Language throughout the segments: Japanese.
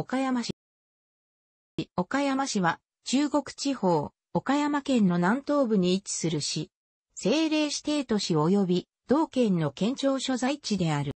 岡山市。岡山市は、中国地方、岡山県の南東部に位置する市。政令指定都市及び、同県の県庁所在地である。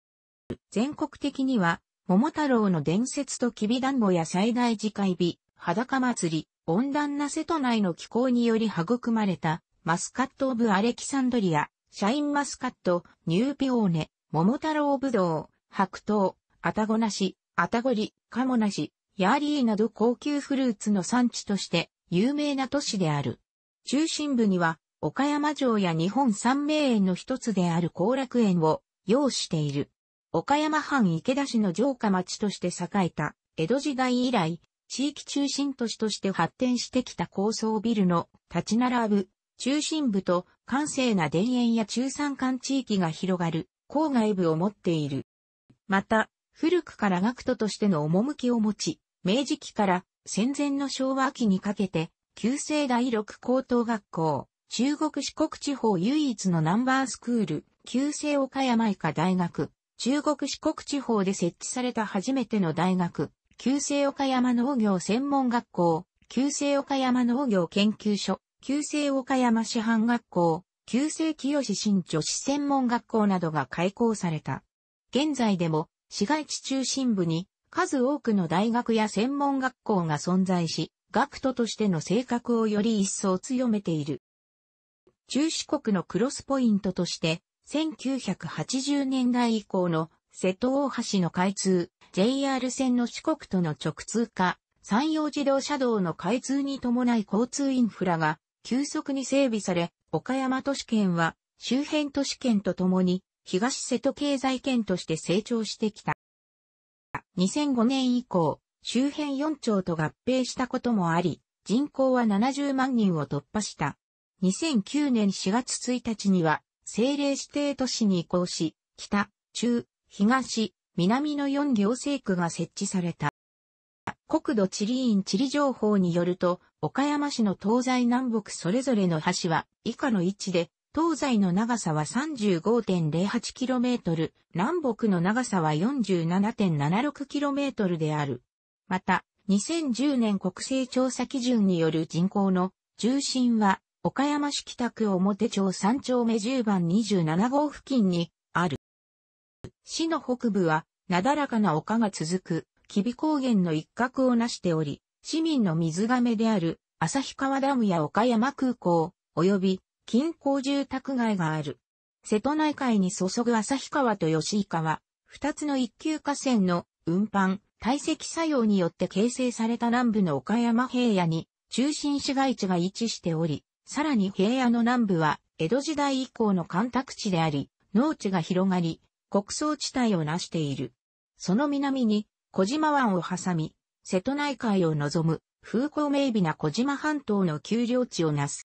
全国的には、桃太郎の伝説ときび団子や最大次回日、裸祭り、温暖な瀬戸内の気候により育まれた、マスカット・オブ・アレキサンドリア、シャインマスカット、ニューピオーネ、桃太郎ぶどう、白桃、アタゴナシ、アタゴリ、カモナシ、ヤーリーなど高級フルーツの産地として有名な都市である。中心部には岡山城や日本三名園の一つである後楽園を要している。岡山藩池田市の城下町として栄えた江戸時代以来、地域中心都市として発展してきた高層ビルの立ち並ぶ中心部と閑静な田園や中山間地域が広がる郊外部を持っている。また、古くから学徒としての趣を持ち、明治期から戦前の昭和期にかけて、旧制第六高等学校、中国四国地方唯一のナンバースクール、旧制岡山医科大学、中国四国地方で設置された初めての大学、旧制岡山農業専門学校、旧制岡山農業研究所、旧制岡山師範学校、旧制清新女子専門学校などが開校された。現在でも市街地中心部に数多くの大学や専門学校が存在し、学徒としての性格をより一層強めている。中四国のクロスポイントとして、1980年代以降の瀬戸大橋の開通、JR 線の四国との直通化、山陽自動車道の開通に伴い交通インフラが急速に整備され、岡山都市圏は周辺都市圏とともに東瀬戸経済圏として成長してきた。2005年以降、周辺4町と合併したこともあり、人口は70万人を突破した。2009年4月1日には、政令指定都市に移行し、北、中、東、南の4行政区が設置された。国土地理院地理情報によると、岡山市の東西南北それぞれの橋は以下の位置で東西の長さは 35.08km、南北の長さは 47.76km である。また、2010年国勢調査基準による人口の重心は、岡山市北区表町3丁目10番27号付近にある。市の北部は、なだらかな丘が続く、吉備高原の一角をなしており、市民の水亀である、旭川ダムや岡山空港、及び近郊住宅街がある。瀬戸内海に注ぐ旭川と吉井川、二つの一級河川の運搬、堆積作用によって形成された南部の岡山平野に中心市街地が位置しており、さらに平野の南部は江戸時代以降の干拓地であり、農地が広がり、国葬地帯を成している。その南に小島湾を挟み、瀬戸内海を望む風光明媚な小島半島の丘陵地をなす。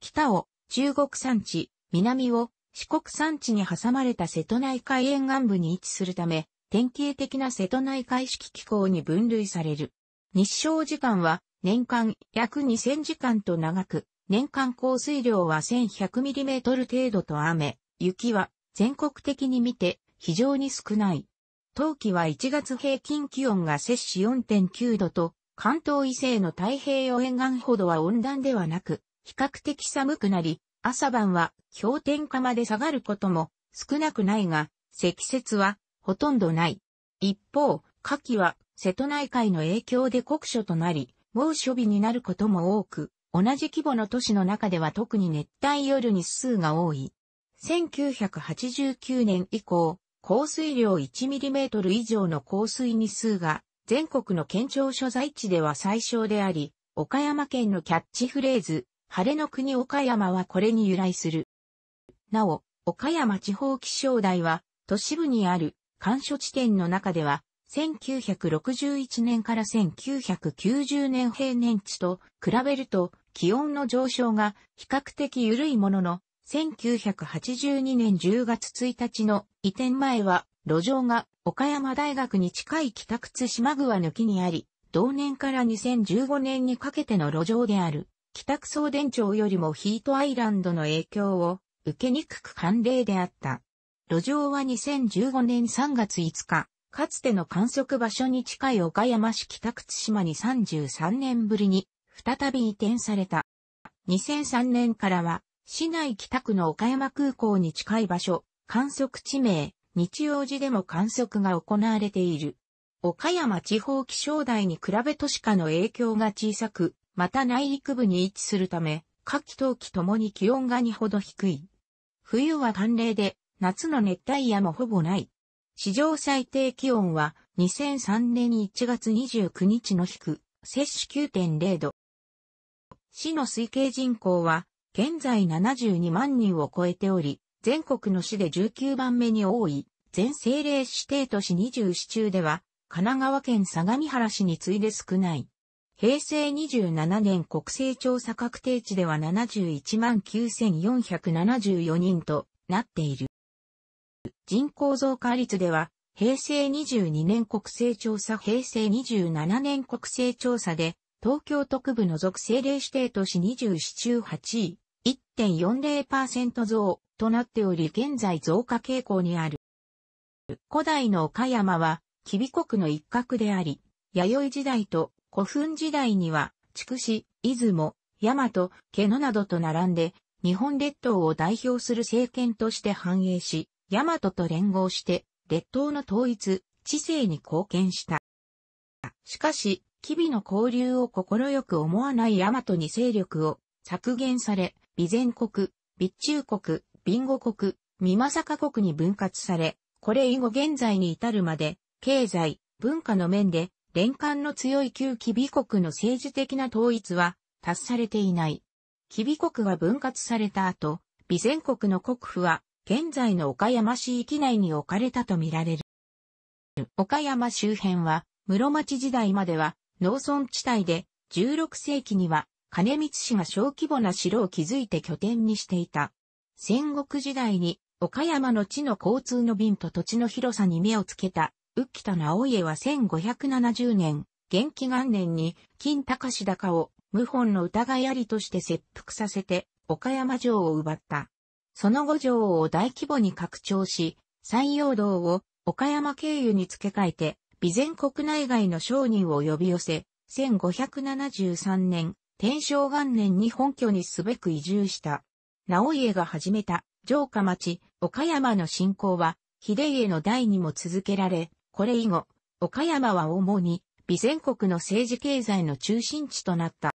北を中国山地、南を四国山地に挟まれた瀬戸内海沿岸部に位置するため、典型的な瀬戸内海式気候に分類される。日照時間は年間約2000時間と長く、年間降水量は 1100mm 程度と雨、雪は全国的に見て非常に少ない。冬季は1月平均気温が摂氏4.9度と、関東以西の太平洋沿岸ほどは温暖ではなく、比較的寒くなり、朝晩は氷点下まで下がることも少なくないが、積雪はほとんどない。一方、夏季は瀬戸内海の影響で酷暑となり、猛暑日になることも多く、同じ規模の都市の中では特に熱帯夜日数が多い。1989年以降、降水量1トル以上の降水日数が全国の県庁所在地では最小であり、岡山県のキャッチフレーズ、晴れの国岡山はこれに由来する。なお、岡山地方気象台は、都市部にある干渉地点の中では、1961年から1990年平年値と比べると気温の上昇が比較的緩いものの、1982年10月1日の移転前は路上が岡山大学に近い北靴島具は抜きにあり、同年から2015年にかけての路上である。北区送電町よりもヒートアイランドの影響を受けにくく寒冷であった。路上は2015年3月5日、かつての観測場所に近い岡山市北区津島に33年ぶりに再び移転された。2003年からは市内北区の岡山空港に近い場所、観測地名、日曜時でも観測が行われている。岡山地方気象台に比べ都市化の影響が小さく、また内陸部に位置するため、夏季冬季ともに気温が2ほど低い。冬は寒冷で、夏の熱帯夜もほぼない。史上最低気温は2003年1月29日の低、摂氏9.0度。市の推計人口は現在72万人を超えており、全国の市で19番目に多い、全政令指定都市20市中では、神奈川県相模原市に次いで少ない。平成27年国勢調査確定値では719,474人となっている。人口増加率では、平成22年国勢調査、平成27年国勢調査で、東京特部の属政令指定都市27中8位、1.40%増となっており、現在増加傾向にある。古代の岡山は、吉備国の一角であり、弥生時代と古墳時代には、筑紫、出雲、大和、毛野などと並んで、日本列島を代表する政権として繁栄し、大和と連合して、列島の統一、知性に貢献した。しかし、機微の交流を快く思わない大和に勢力を削減され、備前国、備中国、備後国、美政国に分割され、これ以後現在に至るまで、経済、文化の面で連関の強い旧キビ国の政治的な統一は達されていない。キビ国は分割された後、備前国の国府は現在の岡山市域内に置かれたとみられる。岡山周辺は室町時代までは農村地帯で16世紀には金光氏が小規模な城を築いて拠点にしていた。戦国時代に岡山の地の交通の便と土地の広さに目をつけた浮田直家は1570年、元気元年に、金高志高を、謀反の疑いありとして切腹させて、岡山城を奪った。その後城を大規模に拡張し、山陽道を岡山経由に付け替えて、備前国内外の商人を呼び寄せ、1573年、天正元年に本拠にすべく移住した。直家が始めた城下町、岡山の信仰は、秀家の代にも続けられ、これ以後、岡山は主に、備前国の政治経済の中心地となった。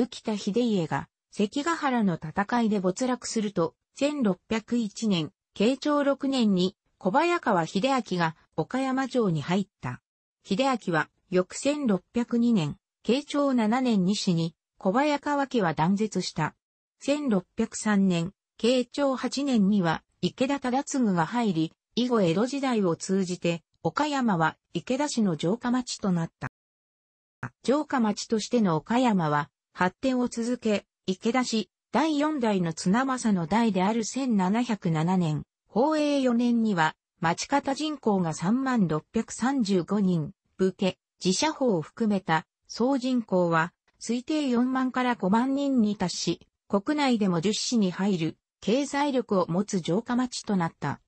浮田秀家が、関ヶ原の戦いで没落すると、1601年、慶長6年に、小早川秀明が岡山城に入った。秀明は、翌1602年、慶長7年に死に、小早川家は断絶した。1603年、慶長8年には、池田忠次が入り、以後江戸時代を通じて、岡山は池田市の城下町となった。城下町としての岡山は発展を続け、池田市第四代の綱政の代である1707年、宝永4年には町方人口が3万635人、武家、自社法を含めた総人口は推定4万から5万人に達し、国内でも十市に入る経済力を持つ城下町となった。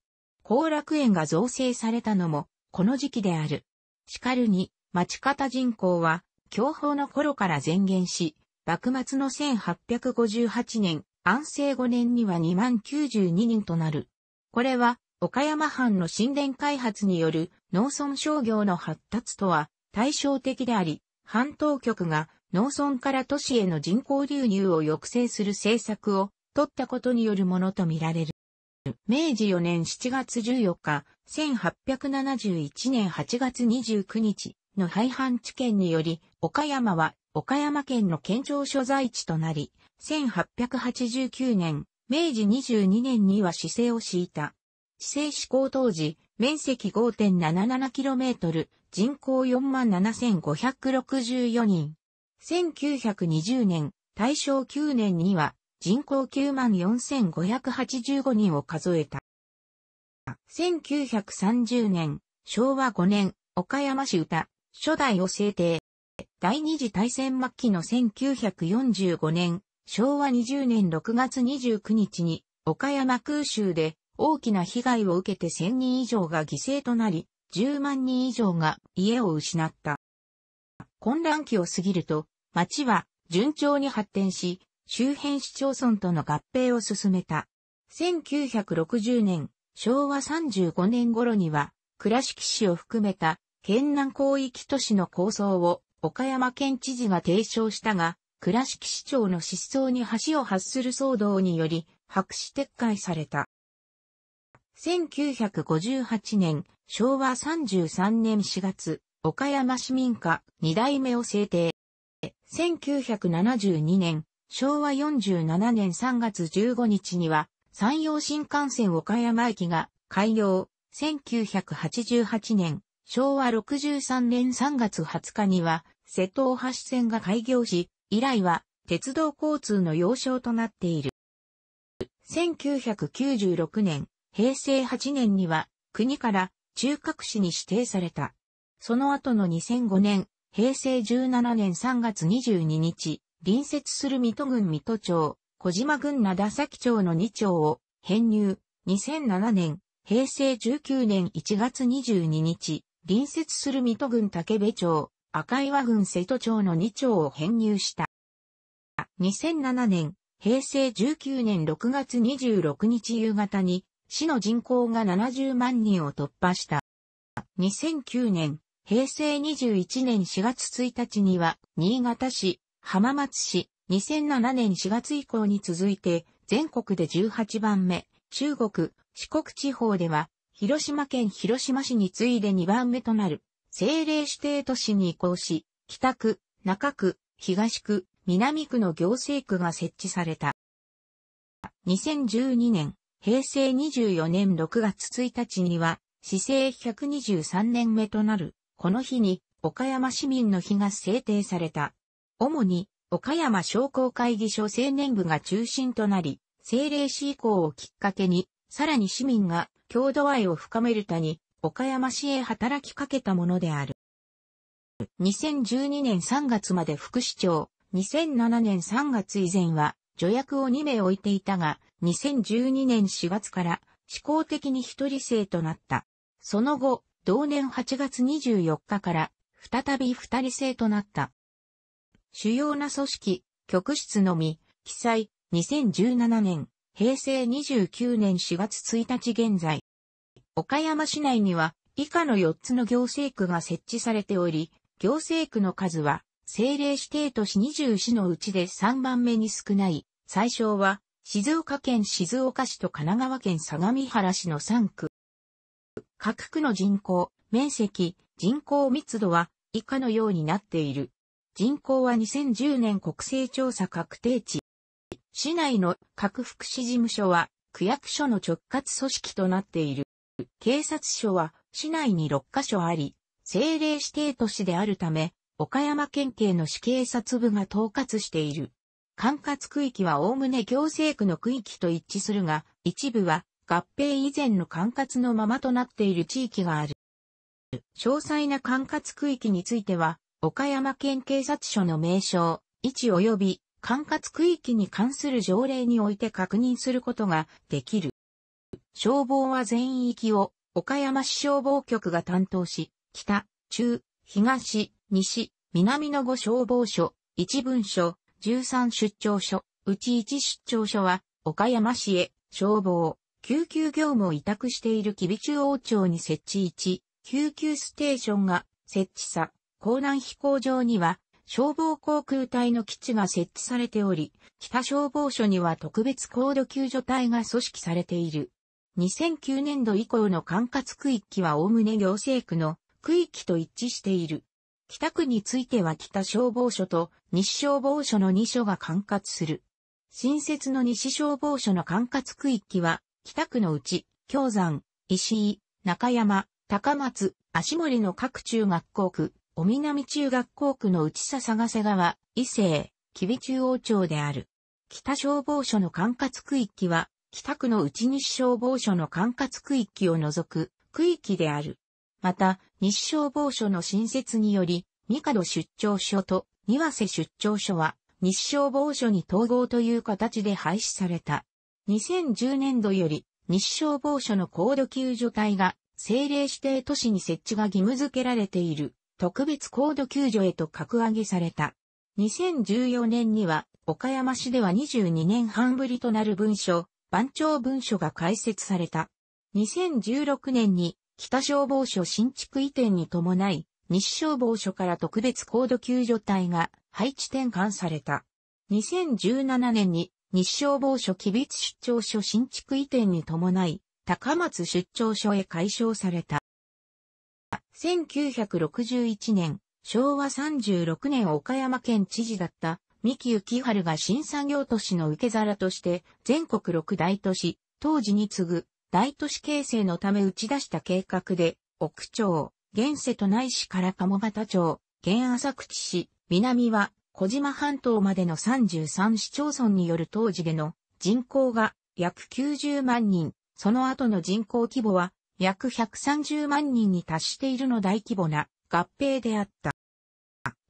後楽園が造成されたのもこの時期である。しかるに、町方人口は、享保の頃から前減し、幕末の1858年、安政5年には2万92人となる。これは、岡山藩の神殿開発による農村商業の発達とは対照的であり、藩当局が農村から都市への人口流入を抑制する政策を取ったことによるものとみられる。明治4年7月14日、1871年8月29日の廃藩置県により、岡山は岡山県の県庁所在地となり、1889年、明治22年には市政を敷いた。市政施行当時、面積 5.77km、人口47,564人。1920年、大正9年には人口94,585人を数えた。1930年、昭和5年、岡山市歌、初代を制定。第二次大戦末期の1945年、昭和20年6月29日に、岡山空襲で大きな被害を受けて1000人以上が犠牲となり、10万人以上が家を失った。混乱期を過ぎると、町は順調に発展し、周辺市町村との合併を進めた。1960年、昭和35年頃には、倉敷市を含めた県南広域都市の構想を岡山県知事が提唱したが、倉敷市長の失踪に橋を発する騒動により、白紙撤回された。1958年、昭和33年4月、岡山市民課2代目を制定。1972年、昭和47年3月15日には、山陽新幹線岡山駅が開業、1988年、昭和63年3月20日には、瀬戸大橋線が開業し、以来は鉄道交通の要衝となっている。1996年、平成8年には、国から中核市に指定された。その後の2005年、平成17年3月22日、隣接する水戸郡水戸町、小島郡灘崎町の2町を編入。2007年、平成19年1月22日、隣接する水戸郡竹部町、赤岩郡瀬戸町の2町を編入した。2007年、平成19年6月26日夕方に、市の人口が70万人を突破した。2009年、平成21年4月1日には、新潟市、浜松市、2007年4月以降に続いて、全国で18番目、中国、四国地方では、広島県広島市に次いで2番目となる、政令指定都市に移行し、北区、中区、東区、南区の行政区が設置された。2012年、平成24年6月1日には、市政123年目となる、この日に、岡山市民の日が制定された。主に、岡山商工会議所青年部が中心となり、政令市以降をきっかけに、さらに市民が郷土愛を深めるたに、岡山市へ働きかけたものである。2012年3月まで副市長、2007年3月以前は助役を2名置いていたが、2012年4月から思考的に一人制となった。その後、同年8月24日から再び二人制となった。主要な組織、局室のみ、記載、2017年、平成29年4月1日現在。岡山市内には、以下の4つの行政区が設置されており、行政区の数は、政令指定都市20市のうちで3番目に少ない、最小は、静岡県静岡市と神奈川県相模原市の3区。各区の人口、面積、人口密度は以下のようになっている。人口は2010年国勢調査確定値。市内の各福祉事務所は区役所の直轄組織となっている。警察署は市内に6カ所あり、政令指定都市であるため、岡山県警の市警察部が統括している。管轄区域は概ね行政区の区域と一致するが、一部は合併以前の管轄のままとなっている地域がある。詳細な管轄区域については、岡山県警察署の名称、位置及び管轄区域に関する条例において確認することができる。消防は全域を岡山市消防局が担当し、北、中、東、西、南の5消防署、1分署、13出張所、うち1出張所は、岡山市へ、消防、救急業務を委託している吉備中央町に設置1、救急ステーションが設置さ港南飛行場には、消防航空隊の基地が設置されており、北消防署には特別高度救助隊が組織されている。2009年度以降の管轄区域は概ね行政区の区域と一致している。北区については北消防署と西消防署の2署が管轄する。新設の西消防署の管轄区域は、北区のうち、京山、石井、中山、高松、足森の各中学校区、お南中学校区の内佐賀瀬川、伊勢、吉備中央町である。北消防署の管轄区域は、北区の内西消防署の管轄区域を除く区域である。また、西消防署の新設により、三角出張所と庭瀬出張所は、西消防署に統合という形で廃止された。2010年度より、西消防署の高度救助隊が、政令指定都市に設置が義務付けられている。特別高度救助へと格上げされた。2014年には、岡山市では22年半ぶりとなる文書、番長文書が開設された。2016年に、北消防署新築移転に伴い、西消防署から特別高度救助隊が配置転換された。2017年に、西消防署吉備出張所新築移転に伴い、高松出張所へ解消された。1961年、昭和36年岡山県知事だった三木幸春が新産業都市の受け皿として全国6大都市、当時に次ぐ大都市形成のため打ち出した計画で、奥町、現世都内市から鴨方町、現浅口市、南は小島半島までの33市町村による当時での人口が約90万人、その後の人口規模は約130万人に達しているの大規模な合併であった。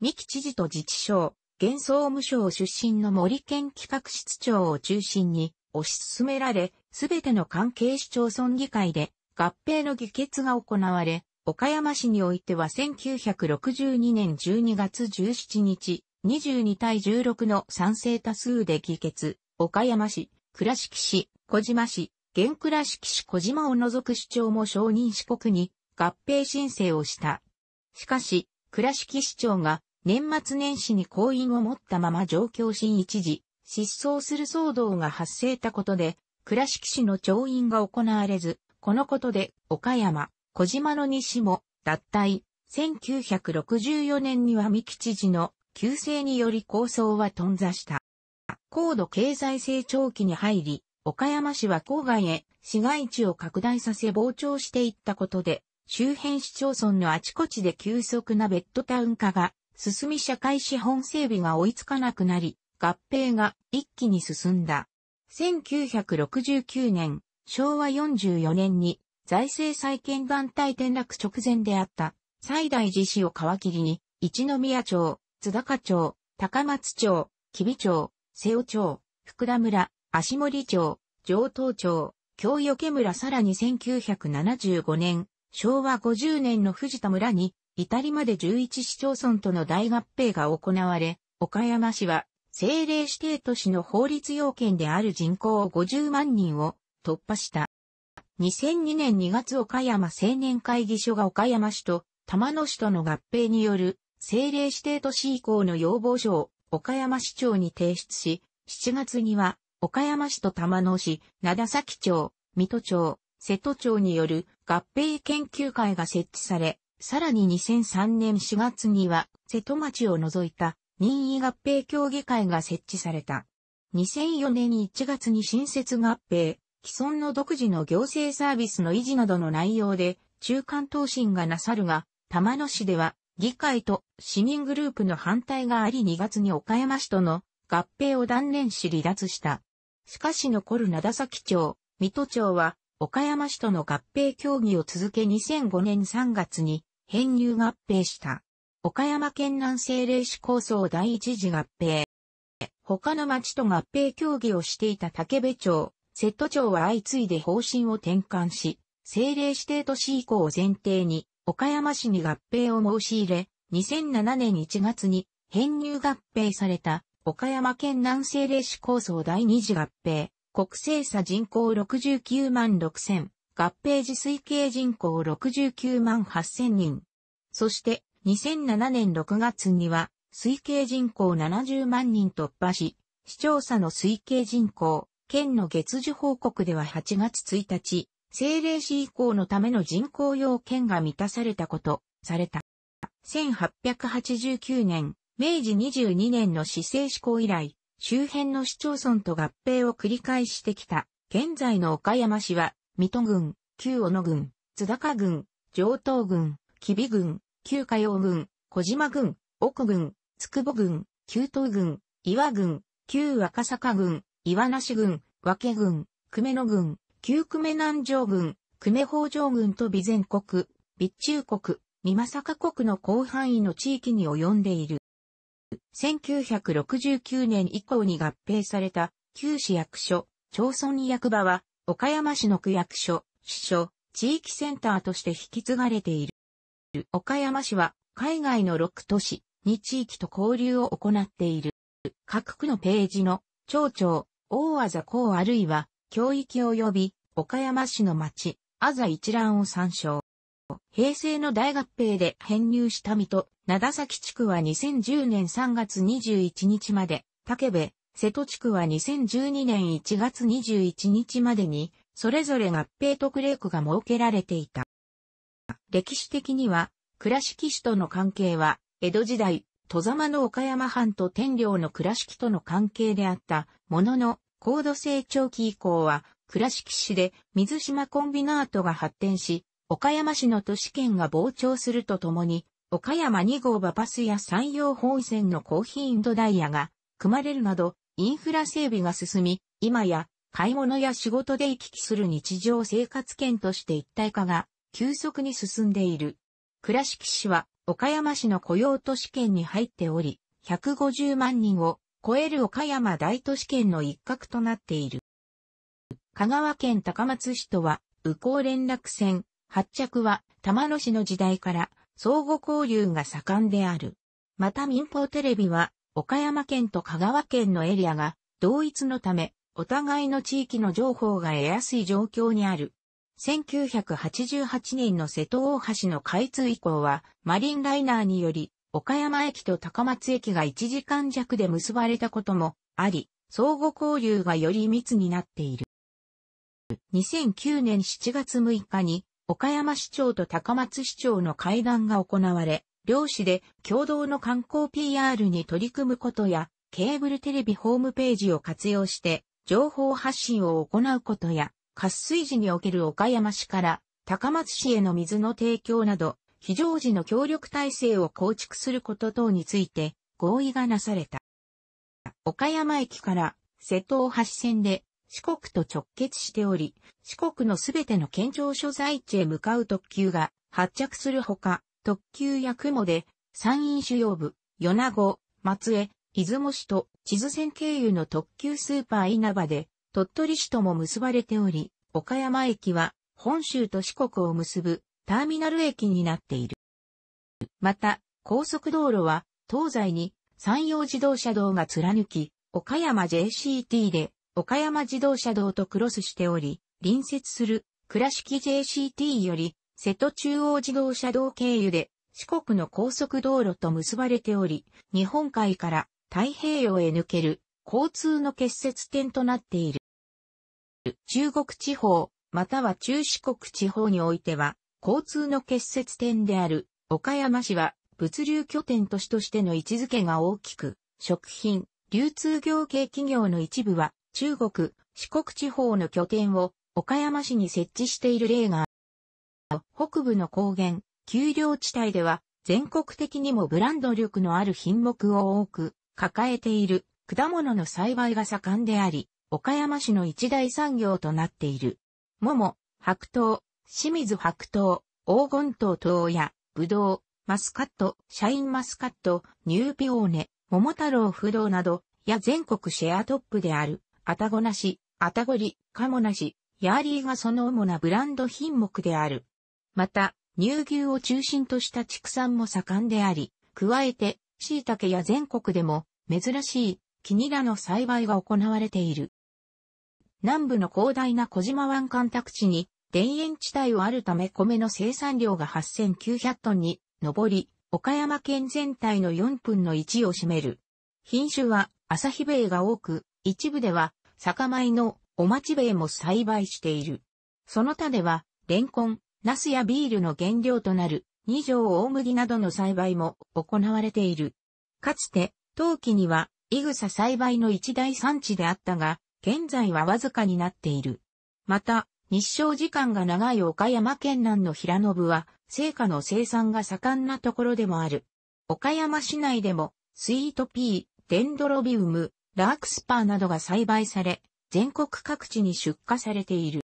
三木知事と自治省、現総務省出身の森県企画室長を中心に推し進められ、すべての関係市町村議会で合併の議決が行われ、岡山市においては1962年12月17日、22対16の賛成多数で議決、岡山市、倉敷市、小島市、原倉式市小島を除く市長も承認四国に合併申請をした。しかし、倉敷市長が年末年始に婚姻を持ったまま上京新一時、失踪する騒動が発生たことで、倉敷市の調印が行われず、このことで岡山、小島の西も脱退、1964年には三木知事の旧姓により構想は頓挫した。高度経済成長期に入り、岡山市は郊外へ市街地を拡大させ膨張していったことで、周辺市町村のあちこちで急速なベッドタウン化が進み社会資本整備が追いつかなくなり、合併が一気に進んだ。1969年、昭和44年に財政再建団体転落直前であった最大寺市を皮切りに、一宮町、津高町、高松町、吉備町、瀬尾町、福田村、足森町、上東町、京余村さらに1975年、昭和50年の藤田村に、至りまで11市町村との大合併が行われ、岡山市は政令指定都市の法律要件である人口50万人を突破した。2002年2月岡山青年会議所が岡山市と玉野市との合併による政令指定都市以降の要望書を岡山市長に提出し、7月には岡山市と玉野市、灘崎町、水戸町、瀬戸町による合併研究会が設置され、さらに2003年4月には瀬戸町を除いた任意合併協議会が設置された。2004年1月に新設合併、既存の独自の行政サービスの維持などの内容で中間答申がなさるが、玉野市では議会と市民グループの反対があり2月に岡山市との合併を断念し離脱した。しかし残る長崎町、水戸町は、岡山市との合併協議を続け2005年3月に編入合併した。岡山県南西霊市構想第一次合併。他の町と合併協議をしていた竹部町、瀬戸町は相次いで方針を転換し、政令指定都市以降を前提に、岡山市に合併を申し入れ、2007年1月に編入合併された岡山県南西霊市構想第二次合併、国政差人口69万6千、合併時推計人口69万8千人。そして、2007年6月には、推計人口70万人突破し、市庁差の推計人口、県の月次報告では8月1日、政令市以降のための人口要件が満たされたこと、された。1889年、明治22年の市政施行以来、周辺の市町村と合併を繰り返してきた、現在の岡山市は、水戸郡、旧小野郡、津高郡、上東郡、吉備郡、旧火曜郡、小島郡、奥郡、筑波郡、旧東郡、岩郡、旧若坂郡、岩梨郡、和家郡、久米野郡、旧久米南城郡、久米北条郡と備前国、備中国、美作国の広範囲の地域に及んでいる。1969年以降に合併された旧市役所、町村役場は、岡山市の区役所、市所、地域センターとして引き継がれている。岡山市は、海外の6都市、2地域と交流を行っている。各区のページの、町長、大あざあるいは、教育及び、岡山市の町、あざ一覧を参照。平成の大合併で編入した水戸、灘崎地区は2010年3月21日まで、竹部、瀬戸地区は2012年1月21日までに、それぞれ合併特例区が設けられていた。歴史的には、倉敷市との関係は、江戸時代、戸様の岡山藩と天領の倉敷との関係であったものの、高度成長期以降は、倉敷市で水島コンビナートが発展し、岡山市の都市圏が膨張するとともに、岡山2号馬パスや山陽本線の高ンドダイヤが組まれるなど、インフラ整備が進み、今や買い物や仕事で行き来する日常生活圏として一体化が急速に進んでいる。倉敷市は岡山市の雇用都市圏に入っており、150万人を超える岡山大都市圏の一角となっている。香川県高松市とは、右高連絡船、発着は玉野市の時代から相互交流が盛んである。また民放テレビは、岡山県と香川県のエリアが同一のため、お互いの地域の情報が得やすい状況にある。1988年の瀬戸大橋の開通以降は、マリンライナーにより、岡山駅と高松駅が1時間弱で結ばれたこともあり、相互交流がより密になっている。2009年7月6日に岡山市長と高松市長の会談が行われ、両市で共同の観光 PR に取り組むことや、ケーブルテレビホームページを活用して、情報発信を行うことや、渇水時における岡山市から高松市への水の提供など、非常時の協力体制を構築すること等について合意がなされた。岡山駅から瀬戸大橋線で四国と直結しており、四国のすべての県庁所在地へ向かう特急が発着するほか、特急や雲で、山陰主要部、米子、松江、出雲市と地図線経由の特急スーパー稲葉で、鳥取市とも結ばれており、岡山駅は本州と四国を結ぶターミナル駅になっている。また、高速道路は東西に山陽自動車道が貫き、岡山 JCT で岡山自動車道とクロスしており、隣接する倉敷 JCT より瀬戸中央自動車道経由で四国の高速道路と結ばれており、日本海から太平洋へ抜ける交通の結節点となっている。中国地方、または中四国地方においては、交通の結節点である岡山市は物流拠点都市としての位置づけが大きく、食品、流通業系企業の一部は中国、四国地方の拠点を岡山市に設置している例がある。北部の高原、丘陵地帯では全国的にもブランド力のある品目を多く抱えている果物の栽培が盛んであり、岡山市の一大産業となっている。桃、白桃、清水白桃、黄金桃桃や、ぶどう、マスカット、シャインマスカット、ニューピオーネ、桃太郎不動など、や全国シェアトップである。あたごなし、あたごり、かもなし、ヤーリーがその主なブランド品目である。また、乳牛を中心とした畜産も盛んであり、加えて、椎茸や全国でも、珍しい、キニラの栽培が行われている。南部の広大な小島湾干拓地に、田園地帯をあるため米の生産量が8900トンに上り、岡山県全体の4分の1を占める。品種は朝日米が多く、一部では、酒米のお待ち米も栽培している。その他では、レンコン、ナスやビールの原料となる二条大麦などの栽培も行われている。かつて、陶器には、イグサ栽培の一大産地であったが、現在はわずかになっている。また、日照時間が長い岡山県南の平信は、成果の生産が盛んなところでもある。岡山市内でも、スイートピー、デンドロビウム、ラークスパーなどが栽培され、全国各地に出荷されている。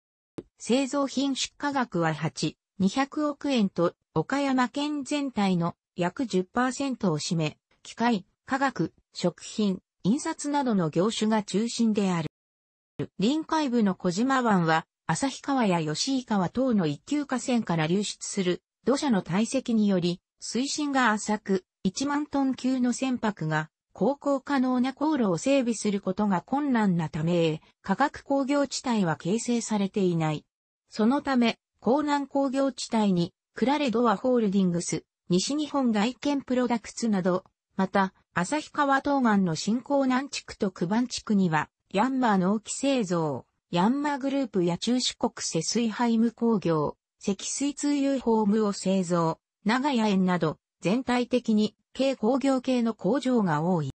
製造品出荷額は8、200億円と、岡山県全体の約10%を占め、機械、化学、食品、印刷などの業種が中心である。臨海部の小島湾は、旭川や吉井川等の一級河川から流出する土砂の堆積により、水深が浅く、1万トン級の船舶が航行可能な航路を整備することが困難なため、化学工業地帯は形成されていない。そのため、江南工業地帯に、クラレドアホールディングス、西日本外見プロダクツなど、また、旭川東岸の新港南地区と九番地区には、ヤンマー農機製造、ヤンマーグループや中四国瀬水ハイム工業、積水通油ホームを製造、長屋園など、全体的に軽工業系の工場が多い。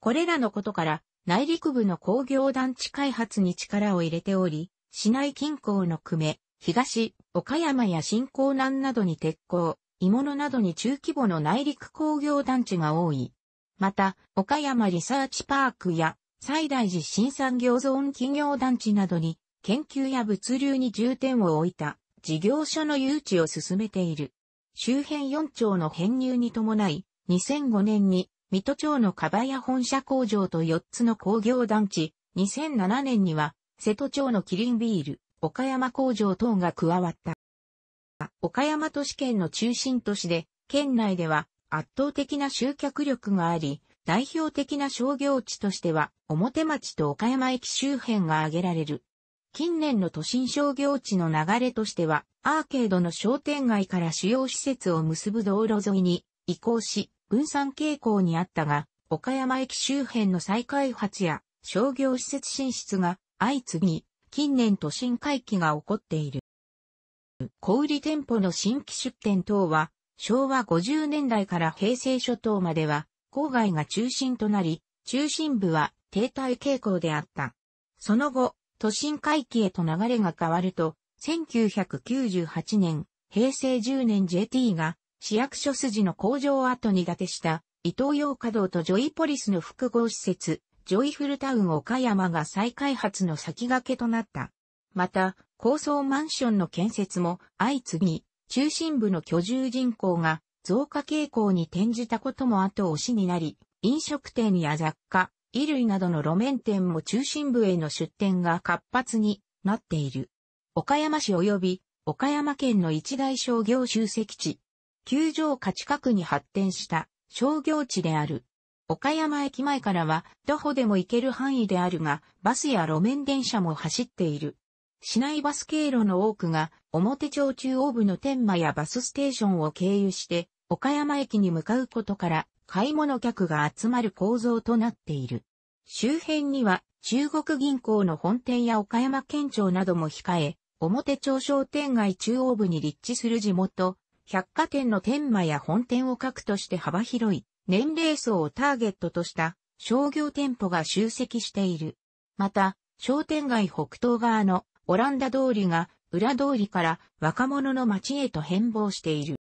これらのことから、内陸部の工業団地開発に力を入れており、市内近郊の久米、東、岡山や新港南などに鉄鋼、鋳物などに中規模の内陸工業団地が多い。また、岡山リサーチパークや、西大寺新産業ゾーン企業団地などに、研究や物流に重点を置いた事業所の誘致を進めている。周辺4町の編入に伴い、2005年に、水戸町のかばや本社工場と4つの工業団地、2007年には、瀬戸町のキリンビール、岡山工場等が加わった。岡山都市圏の中心都市で、県内では圧倒的な集客力があり、代表的な商業地としては、表町と岡山駅周辺が挙げられる。近年の都心商業地の流れとしては、アーケードの商店街から主要施設を結ぶ道路沿いに移行し、分散傾向にあったが、岡山駅周辺の再開発や商業施設進出が相次ぎ、近年都心回帰が起こっている。小売店舗の新規出店等は、昭和50年代から平成初頭までは、郊外が中心となり、中心部は停滞傾向であった。その後、都心回帰へと流れが変わると、1998年、平成10年 JT が市役所筋の工場跡に建てした、イトーヨーカドーとジョイポリスの複合施設、ジョイフルタウン岡山が再開発の先駆けとなった。また、高層マンションの建設も相次ぎ、中心部の居住人口が増加傾向に転じたことも後押しになり、飲食店や雑貨、衣類などの路面店も中心部への出店が活発になっている。岡山市及び岡山県の一大商業集積地、球場価値くに発展した商業地である。岡山駅前からは徒歩でも行ける範囲であるが、バスや路面電車も走っている。市内バス経路の多くが表町中央部の天満やバスステーションを経由して岡山駅に向かうことから買い物客が集まる構造となっている。周辺には中国銀行の本店や岡山県庁なども控え、表町商店街中央部に立地する地元、百貨店の天満や本店を核として幅広い年齢層をターゲットとした商業店舗が集積している。また、商店街北東側のオランダ通りが裏通りから若者の街へと変貌している。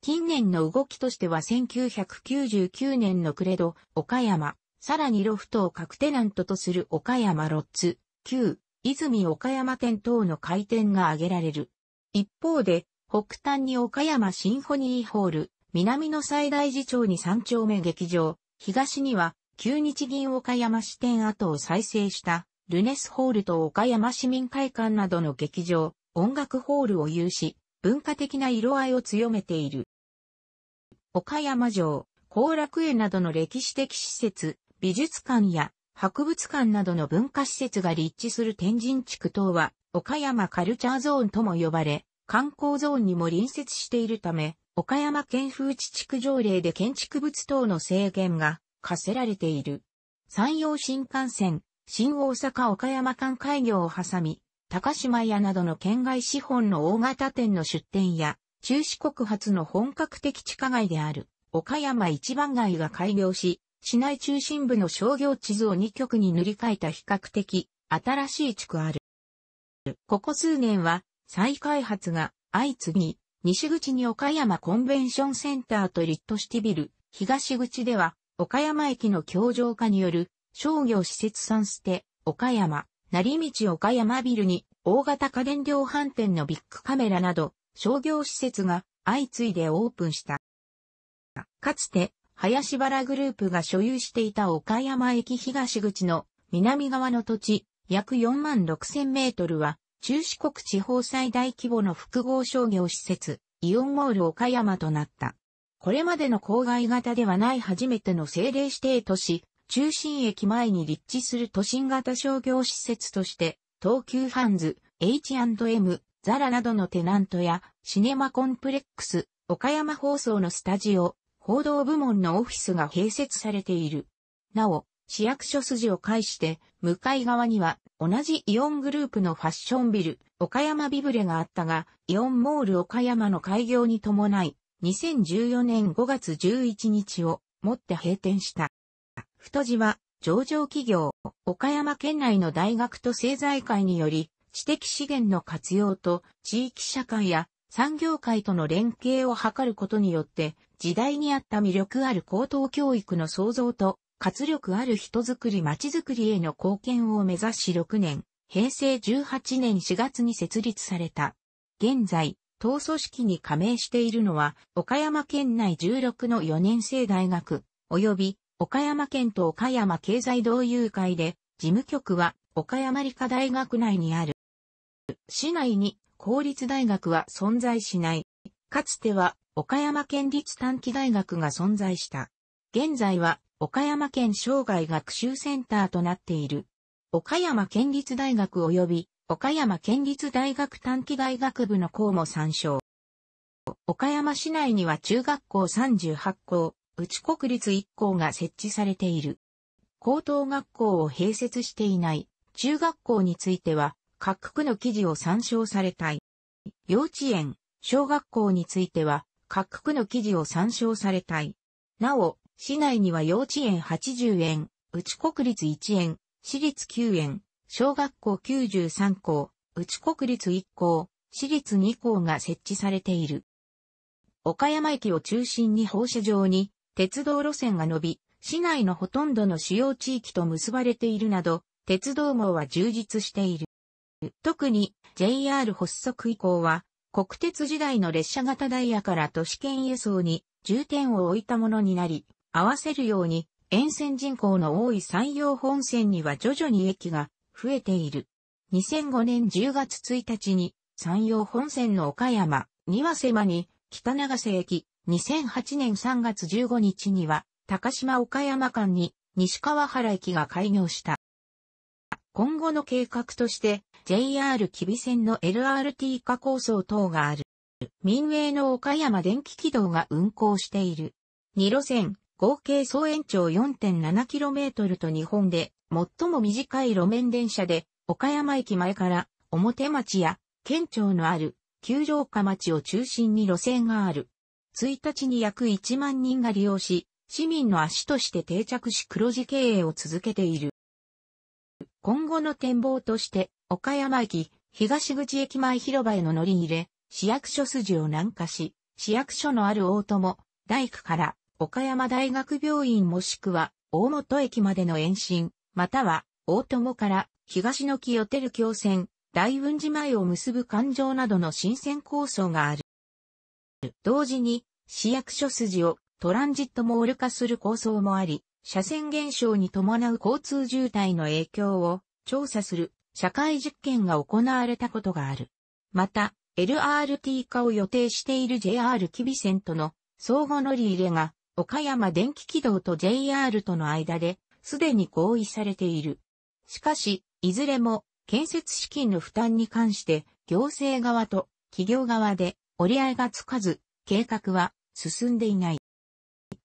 近年の動きとしては1999年のクレド、岡山、さらにロフトを各テナントとする岡山ロッツ、旧、泉岡山店等の開店が挙げられる。一方で、北端に岡山シンフォニーホール、南の最大寺町に三丁目劇場、東には、旧日銀岡山支店跡を再生した、ルネスホールと岡山市民会館などの劇場、音楽ホールを有し、文化的な色合いを強めている。岡山城、後楽園などの歴史的施設、美術館や博物館などの文化施設が立地する天神地区等は、岡山カルチャーゾーンとも呼ばれ、観光ゾーンにも隣接しているため、岡山県風地地区条例で建築物等の制限が課せられている。山陽新幹線、新大阪岡山間開業を挟み、高島屋などの県外資本の大型店の出店や、中四国発の本格的地下街である、岡山一番街が開業し、市内中心部の商業地図を2局に塗り替えた比較的、新しい地区ある。ここ数年は、再開発が相次ぎ、西口に岡山コンベンションセンターとリットシティビル、東口では岡山駅の強情化による商業施設産捨て、岡山、成道岡山ビルに大型家電量販店のビッグカメラなど商業施設が相次いでオープンした。かつて、林原グループが所有していた岡山駅東口の南側の土地、約4万6 0 0 0メートルは中四国地方最大規模の複合商業施設、イオンモール岡山となった。これまでの郊外型ではない初めての政令指定都市、中心駅前に立地する都心型商業施設として、東急ハンズ、H&M、ザラなどのテナントや、シネマコンプレックス、岡山放送のスタジオ、報道部門のオフィスが併設されている。なお、市役所筋を介して、向かい側には同じイオングループのファッションビル、岡山ビブレがあったが、イオンモール岡山の開業に伴い、2014年5月11日をもって閉店した。太字は、上場企業、岡山県内の大学と政財界により、知的資源の活用と地域社会や産業界との連携を図ることによって、時代に合った魅力ある高等教育の創造と活力ある人づくり街づくりへの貢献を目指し6年、平成18年4月に設立された。現在、党組織に加盟しているのは、岡山県内16の4年生大学、及び岡山県と岡山経済同友会で、事務局は岡山理科大学内にある。市内に公立大学は存在しない。かつては岡山県立短期大学が存在した。現在は岡山県生涯学習センターとなっている。岡山県立大学及び岡山県立大学短期大学部の校も参照。岡山市内には中学校38校、内国立1校が設置されている。高等学校を併設していない中学校については各区の記事を参照されたい。幼稚園、小学校については各区の記事を参照されたい。なお、市内には幼稚園80円、内国立1円、私立9円、小学校93校、内国立1校、私立2校が設置されている。岡山駅を中心に放射状に鉄道路線が伸び、市内のほとんどの主要地域と結ばれているなど、鉄道網は充実している。特に JR 発足以降は、国鉄時代の列車型ダイヤから都市圏輸送に重点を置いたものになり、合わせるように沿線人口の多い山陽本線には徐々に駅が増えている。2005年10月1日に山陽本線の岡山、庭間に北長瀬駅、2008年3月15日には高島岡山間に西川原駅が開業した。今後の計画として JR 吉備線の LRT 化構想等がある。民営の岡山電気軌道が運行している。2路線、合計総延長 4.7km と日本で最も短い路面電車で、岡山駅前から表町や県庁のある九条下町を中心に路線がある。1日に約1万人が利用し、市民の足として定着し黒字経営を続けている。今後の展望として、岡山駅、東口駅前広場への乗り入れ、市役所筋を南下し、市役所のある大友、大工から岡山大学病院もしくは、大本駅までの延伸、または、大友から東の木て照京線、大雲寺前を結ぶ環状などの新線構想がある。同時に、市役所筋をトランジットモール化する構想もあり、車線減少に伴う交通渋滞の影響を調査する社会実験が行われたことがある。また、LRT 化を予定している JR 吉備線との相互乗り入れが岡山電気軌道と JR との間で、すでに合意されている。しかし、いずれも、建設資金の負担に関して、行政側と企業側で折り合いがつかず、計画は進んでいない。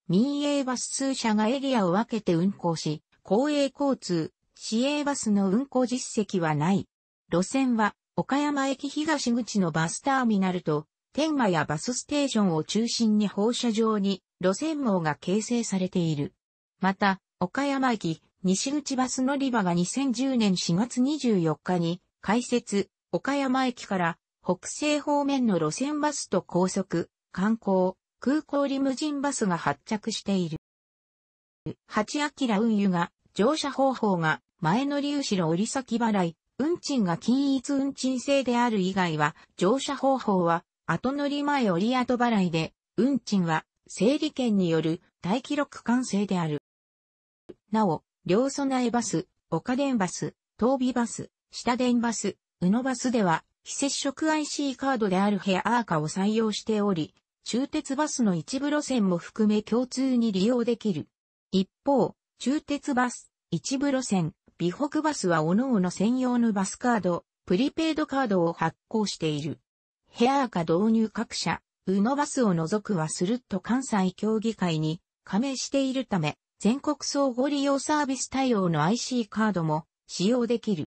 民営バス数社がエリアを分けて運行し、公営交通、市営バスの運行実績はない。路線は、岡山駅東口のバスターミナルと、天満やバスステーションを中心に放射状に路線網が形成されている。また、岡山駅、西口バス乗り場が2010年4月24日に開設、岡山駅から北西方面の路線バスと高速、観光、空港リムジンバスが発着している。八明運輸が乗車方法が前乗り後ろ折り先払い、運賃が均一運賃制である以外は、乗車方法は後乗り前折り後払いで、運賃は整理券による大記録完成である。なお、両備えバス、岡電バス、東美バス、下電バス、宇野バスでは、非接触 IC カードであるヘアーカを採用しており、中鉄バスの一部路線も含め共通に利用できる。一方、中鉄バス、一部路線、美北バスは各々専用のバスカード、プリペイドカードを発行している。ヘアーカ導入各社、宇野バスを除くはスルッと関西協議会に加盟しているため、全国総合利用サービス対応の IC カードも使用できる。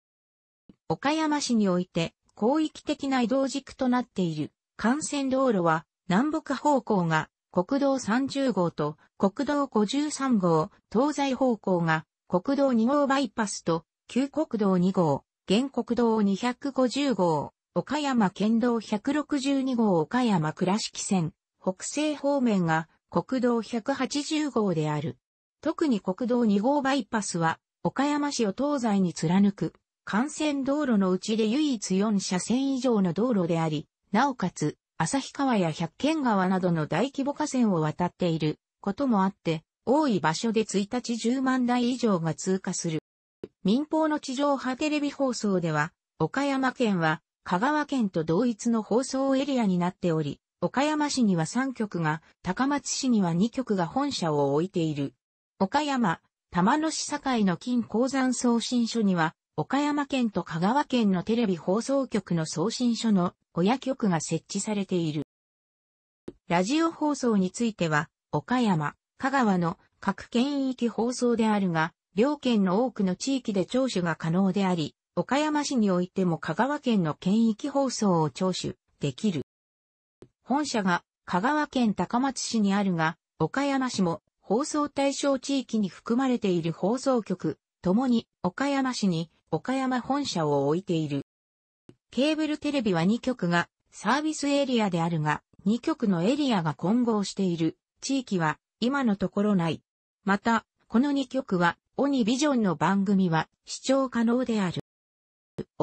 岡山市において広域的な移動軸となっている幹線道路は南北方向が国道30号と国道53号、東西方向が国道2号バイパスと旧国道2号、現国道250号、岡山県道162号岡山倉敷線、北西方面が国道180号である。特に国道2号バイパスは、岡山市を東西に貫く、幹線道路のうちで唯一4車線以上の道路であり、なおかつ、旭川や百軒川などの大規模河川を渡っていることもあって、多い場所で1日10万台以上が通過する。民放の地上波テレビ放送では、岡山県は香川県と同一の放送エリアになっており、岡山市には3局が、高松市には2局が本社を置いている。岡山、玉野市境の金鉱山送信所には、岡山県と香川県のテレビ放送局の送信所の親局が設置されている。ラジオ放送については、岡山、香川の各県域放送であるが、両県の多くの地域で聴取が可能であり、岡山市においても香川県の県域放送を聴取できる。本社が香川県高松市にあるが、岡山市も放送対象地域に含まれている放送局、ともに岡山市に岡山本社を置いている。ケーブルテレビは2局がサービスエリアであるが、2局のエリアが混合している地域は今のところない。また、この2局は、オニビジョンの番組は視聴可能である。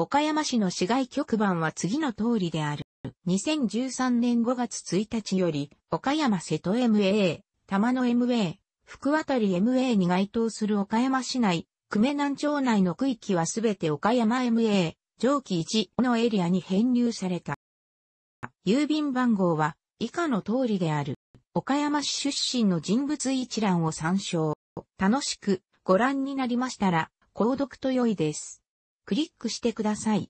岡山市の市外局番は次の通りである。2013年5月1日より、岡山瀬戸 MA、玉野 MA、福渡 MA に該当する岡山市内、久米南町内の区域はすべて岡山 MA、上記1のエリアに編入された。郵便番号は以下の通りである。岡山市出身の人物一覧を参照。楽しくご覧になりましたら、購読と良いです。クリックしてください。